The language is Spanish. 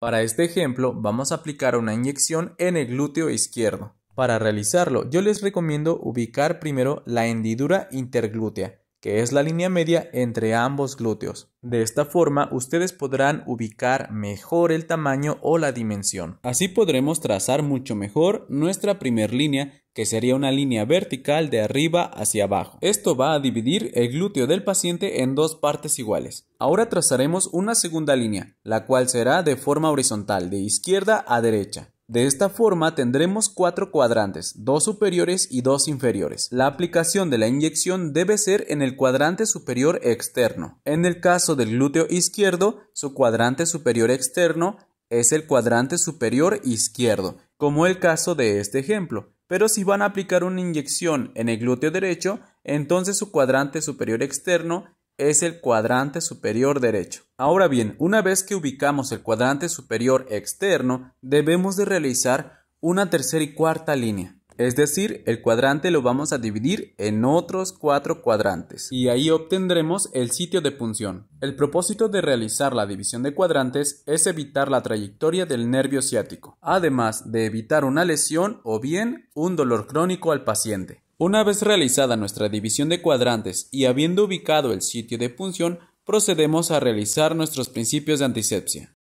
Para este ejemplo vamos a aplicar una inyección en el glúteo izquierdo. Para realizarlo yo les recomiendo ubicar primero la hendidura interglútea, que es la línea media entre ambos glúteos. De esta forma ustedes podrán ubicar mejor el tamaño o la dimensión. Así podremos trazar mucho mejor nuestra primer línea que sería una línea vertical de arriba hacia abajo. Esto va a dividir el glúteo del paciente en dos partes iguales. Ahora trazaremos una segunda línea, la cual será de forma horizontal, de izquierda a derecha. De esta forma tendremos cuatro cuadrantes, dos superiores y dos inferiores. La aplicación de la inyección debe ser en el cuadrante superior externo. En el caso del glúteo izquierdo, su cuadrante superior externo es el cuadrante superior izquierdo, como el caso de este ejemplo pero si van a aplicar una inyección en el glúteo derecho, entonces su cuadrante superior externo es el cuadrante superior derecho. Ahora bien, una vez que ubicamos el cuadrante superior externo, debemos de realizar una tercera y cuarta línea. Es decir, el cuadrante lo vamos a dividir en otros cuatro cuadrantes y ahí obtendremos el sitio de punción. El propósito de realizar la división de cuadrantes es evitar la trayectoria del nervio ciático, además de evitar una lesión o bien un dolor crónico al paciente. Una vez realizada nuestra división de cuadrantes y habiendo ubicado el sitio de punción, procedemos a realizar nuestros principios de antisepsia.